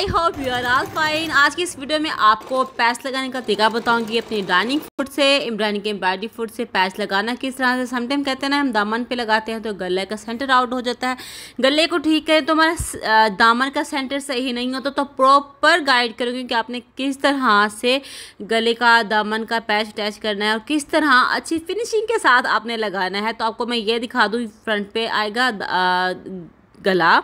I hope you are all fine आज की इस वीडियो में आपको पैच लगाने का तरीका बताऊंगी अपनी डाइनिंग फूड से इमरानी के बॉडी फूड से पैच लगाना किस तरह से समटाइम कहते हैं ना हम दामन पे लगाते हैं तो गले का सेंटर आउट हो जाता है गले को ठीक करें तो हमारा दामन का सेंटर सही नहीं होता तो, प्रॉपर गाइड करूँगी कि आपने किस तरह से गले का दामन का पैच अटैच करना है और किस तरह अच्छी फिनिशिंग के साथ आपने लगाना है तो आपको मैं ये दिखा दूँ फ्रंट पे आएगा गला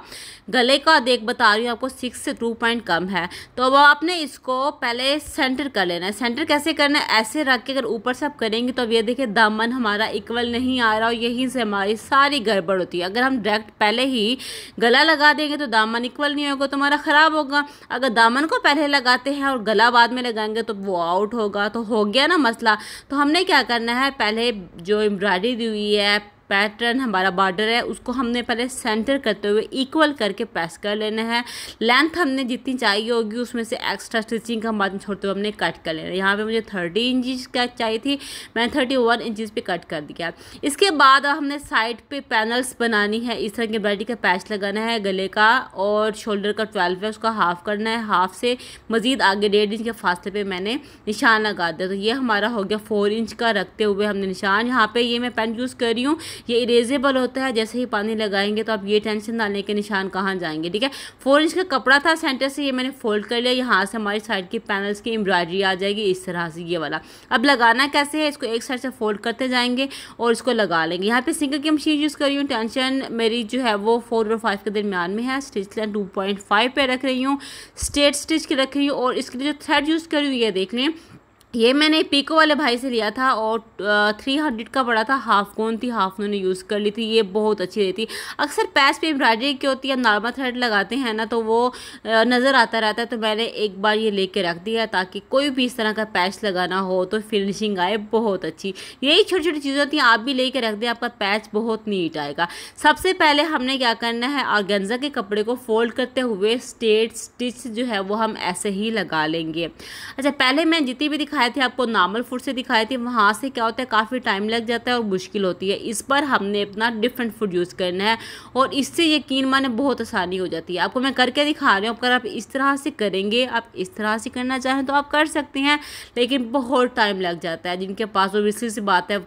गले का देख बता रही हूँ आपको सिक्स से टू पॉइंट कम है तो अब आपने इसको पहले सेंटर कर लेना है सेंटर कैसे करना है ऐसे रख के अगर ऊपर से आप करेंगे तो अब ये देखिए दामन हमारा इक्वल नहीं आ रहा और यहीं से हमारी सारी गड़बड़ होती है अगर हम डायरेक्ट पहले ही गला लगा देंगे तो दामन इक्वल नहीं होगा तो हमारा ख़राब होगा अगर दामन को पहले लगाते हैं और गला बाद में लगाएंगे तो वो आउट होगा तो हो गया ना मसला तो हमने क्या करना है पहले जो एम्ब्रॉयडरी दी हुई है पैटर्न हमारा बॉर्डर है उसको हमने पहले सेंटर करते हुए इक्वल करके प्रेस कर लेना है लेंथ हमने जितनी चाहिए होगी उसमें से एक्स्ट्रा स्टिचिंग का मार्जिन छोड़ते तो हुए हमने कट कर लेना है यहाँ पर मुझे थर्टी इंचज का चाहिए थी मैंने थर्टी वन इंचज पर कट कर दिया इसके बाद हमने साइड पे पैनल्स बनानी है इस तरह के ब्राइटी का पैच लगाना है गले का और शोल्डर का ट्वेल्व है उसका हाफ करना है हाफ से मज़ीद आगे डेढ़ इंच के फासले पर मैंने निशान लगा दिया तो ये हमारा हो गया फोर इंच का रखते हुए हमने निशान यहाँ पर ये मैं पेन यूज़ कर रही हूँ ये इरेजेबल होता है जैसे ही पानी लगाएंगे तो आप ये टेंशन डालने के निशान कहाँ जाएंगे ठीक है फोर इंच का कपड़ा था सेंटर से ये मैंने फोल्ड कर लिया यहाँ से हमारी साइड की पैनल्स की एम्ब्रॉयडरी आ जाएगी इस तरह से ये वाला अब लगाना कैसे है इसको एक साइड से फोल्ड करते जाएंगे और इसको लगा लेंगे यहाँ पे सिंगल की मशीन यूज़ कर रही हूँ टेंशन मेरी जो है वो फोर और फाइव के दरमियान में है stitch line two point five पर रख रही हूँ स्ट्रेट स्टिच की रख रही हूँ और इसके लिए जो थ्रेड यूज़ कर रही हूँ ये देख लें ये मैंने पीको वाले भाई से लिया था और थ्री हंड्रेड का पड़ा था हाफ कोन थी हाफ उन्होंने यूज़ कर ली थी ये बहुत अच्छी रहती थी अक्सर पैच पे एम्ब्रॉयडरी की होती है नॉर्मल थ्रेड लगाते हैं ना तो वो नज़र आता रहता है तो मैंने एक बार ये लेके रख दिया ताकि कोई भी इस तरह का पैच लगाना हो तो फिनिशिंग आए बहुत अच्छी यही छोटी छोटी चीज़ें होती हैं आप भी ले रख दें आपका पैच बहुत नीट आएगा सबसे पहले हमने क्या करना है और के कपड़े को फोल्ड करते हुए स्टेट स्टिच जो है वो हम ऐसे ही लगा लेंगे अच्छा पहले मैं जितनी भी दिखाया दिखाए थे आपको नॉर्मल फूड से दिखाए थे वहाँ से क्या होता है काफ़ी टाइम लग जाता है और मुश्किल होती है इस पर हमने अपना डिफरेंट फूड यूज़ करना है और इससे यकीन माने बहुत आसानी हो जाती है आपको मैं करके दिखा रही हूँ अगर आप इस तरह से करेंगे आप इस तरह से करना चाहें तो आप कर सकते हैं लेकिन बहुत टाइम लग जाता है जिनके पास ओबियसली सी बात है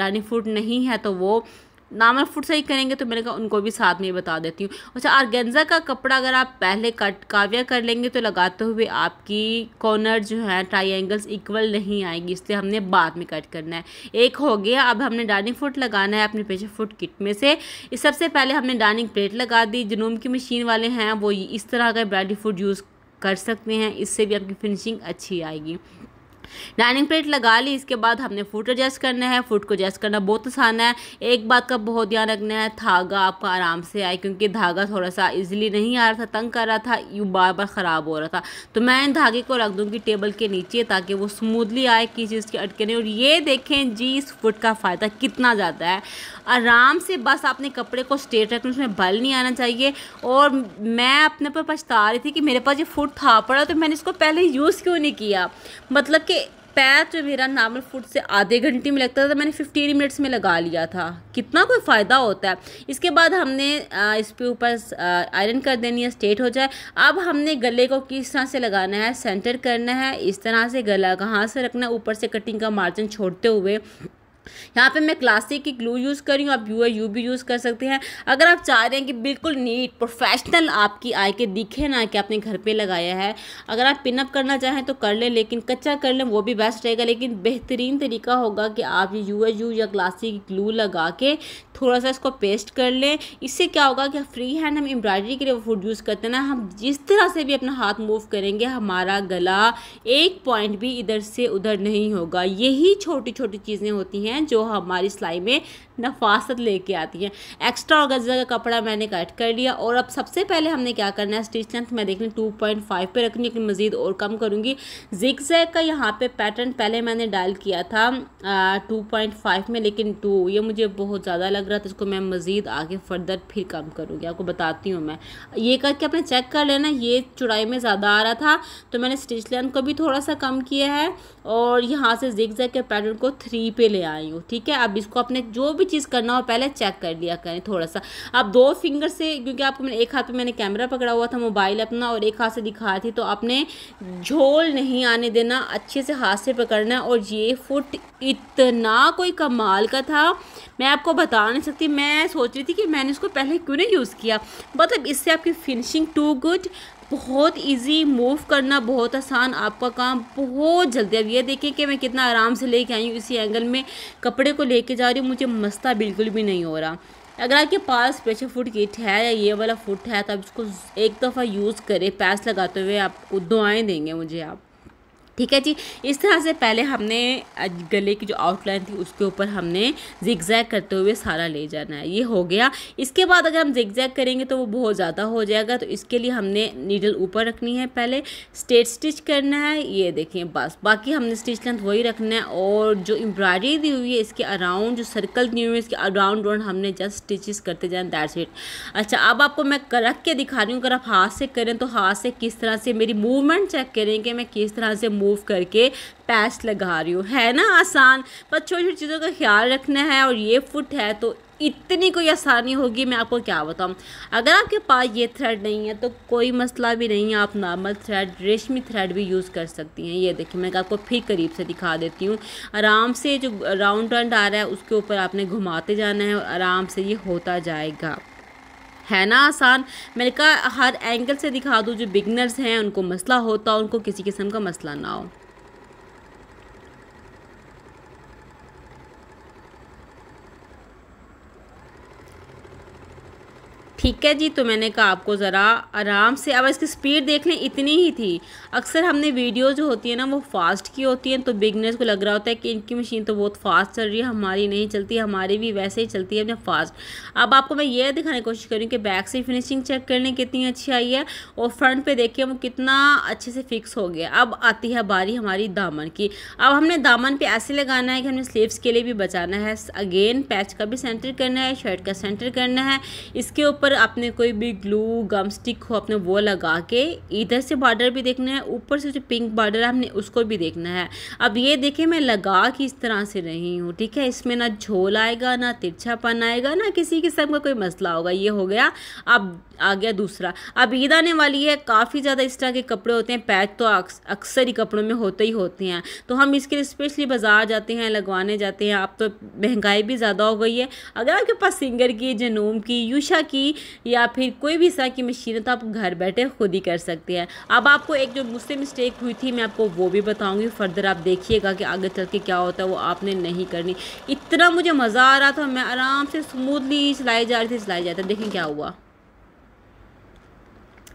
डाइनिंग फूड नहीं है तो वो नॉर्मल से सही करेंगे तो मैंने कहा उनको भी साथ में बता देती हूँ अच्छा आर्गेंजा का कपड़ा अगर आप पहले कट काव्या कर लेंगे तो लगाते हुए आपकी कॉर्नर जो है ट्राइंगल्स इक्वल नहीं आएंगी इसलिए हमने बाद में कट करना है एक हो गया अब हमने डाइनिंग फूड लगाना है अपने पेशे फुट किट में से इस सबसे पहले हमने डाइनिंग प्लेट लगा दी जुनूम की मशीन वाले हैं वो इस तरह का ब्राइडी फूड यूज़ कर सकते हैं इससे भी आपकी फिनिशिंग अच्छी आएगी डाइनिंग प्लेट लगा ली इसके बाद हमने फूड एडजस्ट करना है फूड को एडजस्ट करना बहुत आसान है एक बात का बहुत ध्यान रखना है धागा आपका आराम से आए क्योंकि धागा थोड़ा सा इजीली नहीं आ रहा था तंग कर रहा था यू बार बार ख़राब हो रहा था तो मैं इन धागे को रख दूँगी टेबल के नीचे ताकि वो स्मूदली आए किसी चीज़ के अटके नहीं और ये देखें जी इस फुट का फ़ायदा कितना ज़्यादा है आराम से बस आपने कपड़े को स्ट्रेट रखना उसमें बल नहीं आना चाहिए और मैं अपने पर पछता रही थी कि मेरे पास ये फूड था पड़ा तो मैंने इसको पहले यूज़ क्यों नहीं किया मतलब कि पैर जो मेरा नॉर्मल फूड से आधे घंटे में लगता था मैंने फिफ्टीन मिनट्स में लगा लिया था कितना कोई फ़ायदा होता है इसके बाद हमने इसके ऊपर आयरन कर देनी है स्टेट हो जाए अब हमने गले को किस तरह से लगाना है सेंटर करना है इस तरह से गला कहाँ से रखना है ऊपर से कटिंग का मार्जिन छोड़ते हुए यहाँ पे मैं क्लासिक की ग्लू यूज़ कर रही हूँ आप यू ए यू भी यूज़ कर सकते हैं अगर आप चाह रहे हैं कि बिल्कुल नीट प्रोफेशनल आपकी आय के दिखे ना कि आपने घर पे लगाया है अगर आप पिनअप करना चाहें तो कर लें लेकिन कच्चा कर लें वो भी बेस्ट रहेगा लेकिन बेहतरीन तरीका होगा कि आप ये यू यू या क्लासिक ग्लू लगा के थोड़ा सा इसको पेस्ट कर लें इससे क्या होगा कि फ्री हैंड हम एम्ब्रॉयडरी के लिए फूड यूज़ करते ना हम जिस तरह से भी अपना हाथ मूव करेंगे हमारा गला एक पॉइंट भी इधर से उधर नहीं होगा यही छोटी छोटी चीज़ें होती हैं हैं जो हमारी सिलाई में नफासत लेके आती हैं एक्स्ट्रा और गजा का कपड़ा मैंने कट कर लिया और अब सबसे पहले हमने क्या करना है स्टिच लेंथ मैं देख लें टू पॉइंट फाइव पर रखनी अपनी मज़ीद और कम करूँगी जिक जैक का यहाँ पे पैटर्न पहले मैंने डायल किया था टू पॉइंट फाइव में लेकिन टू तो ये मुझे बहुत ज़्यादा लग रहा था इसको मैं मज़ीद आगे फर्दर फिर कम करूँगी आपको बताती हूँ मैं ये करके अपने चेक कर लेना ये चुड़ाई में ज़्यादा आ रहा था तो मैंने स्टिच लेंथ को भी थोड़ा सा कम किया है और यहाँ से जिक जैक के पैटर्न को थ्री पे ले आई आई हूँ ठीक है अब इसको अपने जो भी चीज़ करना हो पहले चेक कर लिया करें थोड़ा सा आप दो फिंगर से क्योंकि आपको मैंने एक हाथ पे मैंने कैमरा पकड़ा हुआ था मोबाइल अपना और एक हाथ से दिखा थी तो आपने झोल नहीं आने देना अच्छे से हाथ से पकड़ना और ये फुट इतना कोई कमाल का था मैं आपको बता नहीं सकती मैं सोच रही थी कि मैंने इसको पहले क्यों नहीं यूज़ किया मतलब इससे आपकी फिनिशिंग टू गुड बहुत इजी मूव करना बहुत आसान आपका काम बहुत जल्दी अब ये देखें कि मैं कितना आराम से लेके आई हूँ इसी एंगल में कपड़े को लेके जा रही हूँ मुझे मस्ता बिल्कुल भी नहीं हो रहा अगर आपके पास प्रेशर फूड किट है या ये वाला फूड है तो आप इसको एक दफ़ा यूज़ करें पैस लगाते हुए आपको दुआएँ देंगे मुझे आप ठीक है जी इस तरह से पहले हमने गले की जो आउटलाइन थी उसके ऊपर हमने जिगजैग करते हुए सारा ले जाना है ये हो गया इसके बाद अगर हम जिगजैग करेंगे तो वो बहुत ज़्यादा हो जाएगा तो इसके लिए हमने नीडल ऊपर रखनी है पहले स्टेट स्टिच करना है ये देखें बस बाकी हमने स्टिच लेंथ वही रखना है और जो एम्ब्रॉयडरी दी हुई है इसके अराउंड जो सर्कल दी हुई है इसके अराउंड राउंड हमने जस्ट स्टिचेस करते जाए दैट्स इट अच्छा अब आपको मैं रख के दिखा रही हूँ अगर आप हाथ से करें तो हाथ से किस तरह से मेरी मूवमेंट चेक करें कि मैं किस तरह से मूव करके पैच लगा रही हूँ है ना आसान पर छोटी छोटी चीज़ों का ख्याल रखना है और ये फुट है तो इतनी कोई आसानी होगी मैं आपको क्या बताऊँ अगर आपके पास ये थ्रेड नहीं है तो कोई मसला भी नहीं है आप नॉर्मल थ्रेड रेशमी थ्रेड भी यूज़ कर सकती हैं ये देखिए मैं आपको फिर करीब से दिखा देती हूँ आराम से जो राउंड राउंड आ रहा है उसके ऊपर आपने घुमाते जाना है और आराम से ये होता जाएगा है ना आसान मैंने कहा हर एंगल से दिखा दूँ जो बिगनर्स हैं उनको मसला होता हो उनको किसी किस्म का मसला ना हो ठीक है जी तो मैंने कहा आपको ज़रा आराम से अब इसकी स्पीड देख लें इतनी ही थी अक्सर हमने वीडियो जो होती है ना वो फास्ट की होती हैं तो बिगनर्स को लग रहा होता है कि इनकी मशीन तो बहुत फास्ट चल रही है हमारी नहीं चलती हमारी भी वैसे ही चलती है अपने फास्ट अब आपको मैं ये दिखाने की कोशिश करूँ कि बैक से फिनिशिंग चेक करने कितनी अच्छी आई है और फ्रंट पर देखिए वो कितना अच्छे से फिक्स हो गया अब आती है बारी हमारी दामन की अब हमने दामन पर ऐसे लगाना है कि हमने स्लीव्स के लिए भी बचाना है अगेन पैच का भी सेंटर करना है शर्ट का सेंटर करना है इसके ऊपर आपने कोई भी ग्लू गम स्टिक हो आपने वो लगा के इधर से बॉर्डर भी देखना है ऊपर से जो पिंक बॉर्डर है हमने उसको भी देखना है अब ये देखिए मैं लगा कि इस तरह से रही हूँ ठीक है इसमें ना झोल आएगा ना तिरछापन आएगा ना किसी किस्म का कोई मसला होगा ये हो गया अब आ गया दूसरा अब ईद आने वाली है काफ़ी ज़्यादा इस तरह के कपड़े होते हैं पैच तो अक्सर ही कपड़ों में होते ही होते हैं तो हम इसके लिए स्पेशली बाज़ार जाते हैं लगवाने जाते हैं आप तो महंगाई भी ज़्यादा हो गई है अगर आपके पास सिंगर की जनूम की यूशा की या फिर कोई भी तरह की मशीन तो आप घर बैठे खुद ही कर सकते हैं अब आपको एक जो मुझसे मिस्टेक हुई थी मैं आपको वो भी बताऊँगी फर्दर आप देखिएगा कि आगे चल के क्या होता है वो आपने नहीं करनी इतना मुझे मज़ा आ रहा था मैं आराम से स्मूथली सिलाई जा रही थी सिलाई जाता देखें क्या हुआ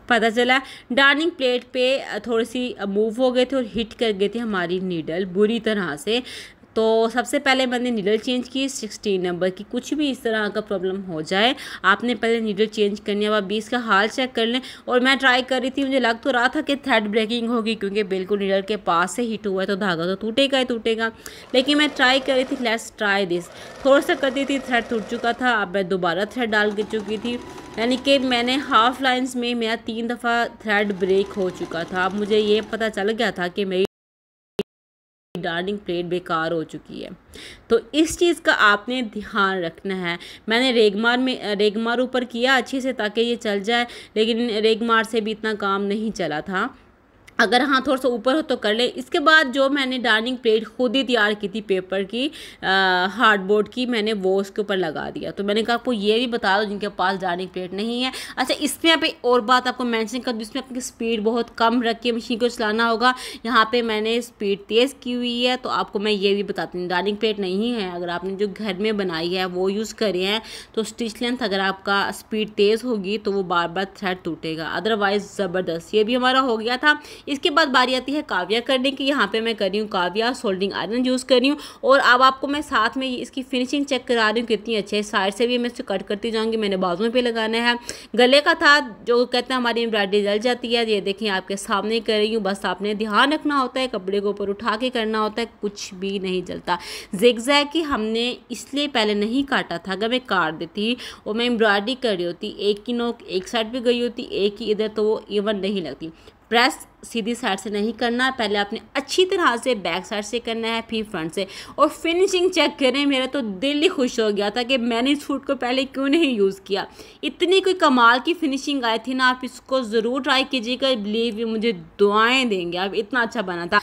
पता चला डार्निंग प्लेट पे थोड़ी सी मूव हो गए थे और हिट कर गए थे हमारी नीडल बुरी तरह से तो सबसे पहले मैंने नीडल चेंज की सिक्सटीन नंबर की कुछ भी इस तरह का प्रॉब्लम हो जाए आपने पहले नीडल चेंज करनी है अब बीस का हाल चेक कर लें और मैं ट्राई कर रही थी मुझे लग तो रहा था कि थ्रेड ब्रेकिंग होगी क्योंकि बिल्कुल नीडल के पास से हिट हुआ है तो धागा तो टूटेगा ही टूटेगा लेकिन मैं ट्राई कर रही थी लेट्स ट्राई दिस थोड़ा सा करती थी थ्रेड टूट चुका था अब मैं दोबारा थ्रेड डाल चुकी थी यानी कि मैंने हाफ लाइंस में मेरा तीन दफ़ा थ्रेड ब्रेक हो चुका था अब मुझे ये पता चल गया था कि मेरी डार्लिंग प्लेट बेकार हो चुकी है तो इस चीज़ का आपने ध्यान रखना है मैंने रेगमार में रेगमार ऊपर किया अच्छे से ताकि ये चल जाए लेकिन रेगमार से भी इतना काम नहीं चला था अगर हाँ थोड़ा सा ऊपर हो तो कर ले इसके बाद जो मैंने डार्निंग प्लेट खुद ही तैयार की थी पेपर की हार्ड बोर्ड की मैंने वो उसके ऊपर लगा दिया तो मैंने कहा आपको ये भी बता दो जिनके पास डार्निंग प्लेट नहीं है अच्छा इसमें आप एक और बात आपको मैंशन कर दूँ इसमें आपकी स्पीड बहुत कम रख के मशीन को चलाना होगा यहाँ पर मैंने स्पीड तेज़ की हुई है तो आपको मैं ये भी बताती हूँ डार्निंग प्लेट नहीं है अगर आपने जो घर में बनाई है वो यूज़ करे हैं तो स्टिच लेंथ अगर आपका स्पीड तेज़ होगी तो वो बार बार थ्रेड टूटेगा अदरवाइज़ ज़बरदस्त ये भी हमारा हो गया था इसके बाद बारी आती है काव्या करने की यहाँ पे मैं कर रही हूँ काव्या सोल्डिंग आयरन यूज़ कर रही हूँ और अब आपको मैं साथ में इसकी फिनिशिंग चेक करा रही हूँ कितनी अच्छी साइड से भी मैं इसे कट करती जाऊँगी मैंने बाजुओं पर लगाना है गले का था जो कहते हैं हमारी एम्ब्रॉयडरी जल जाती है ये देखें आपके सामने कर रही हूँ बस आपने ध्यान रखना होता है कपड़े को ऊपर उठा के करना होता है कुछ भी नहीं जलता जेगजैक की हमने इसलिए पहले नहीं काटा था अगर मैं काट देती और मैं एम्ब्रॉयडरी कर रही होती एक की नोक एक साइड पे गई होती एक ही इधर तो वो इवन नहीं लगती प्रेस सीधी साइड से नहीं करना पहले आपने अच्छी तरह से बैक साइड से करना है फिर फ्रंट से और फिनिशिंग चेक करें मेरा तो दिल ही खुश हो गया था कि मैंने इस फूड को पहले क्यों नहीं यूज़ किया इतनी कोई कमाल की फिनिशिंग आई थी ना आप इसको ज़रूर ट्राई कीजिएगा बिलीव मुझे दुआएँ देंगे आप इतना अच्छा बना था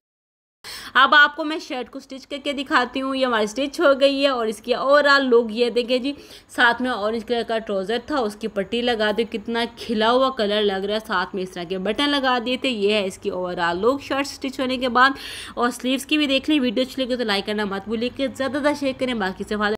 अब आपको मैं शर्ट को स्टिच करके दिखाती हूँ ये हमारी स्टिच हो गई है और इसकी ओवरऑल लुक ये देखें जी साथ में ऑरेंज कलर का ट्राउज़र था उसकी पट्टी लगा दी कितना खिला हुआ कलर लग रहा है साथ में इस तरह के बटन लगा दिए थे ये है इसकी ओवरऑल लुक शर्ट स्टिच होने के बाद और स्लीव्स की भी देख लें वीडियो अच्छी लगी तो लाइक करना मत भूलिए ज़्यादा ज़्यादा शेयर करें बाकी से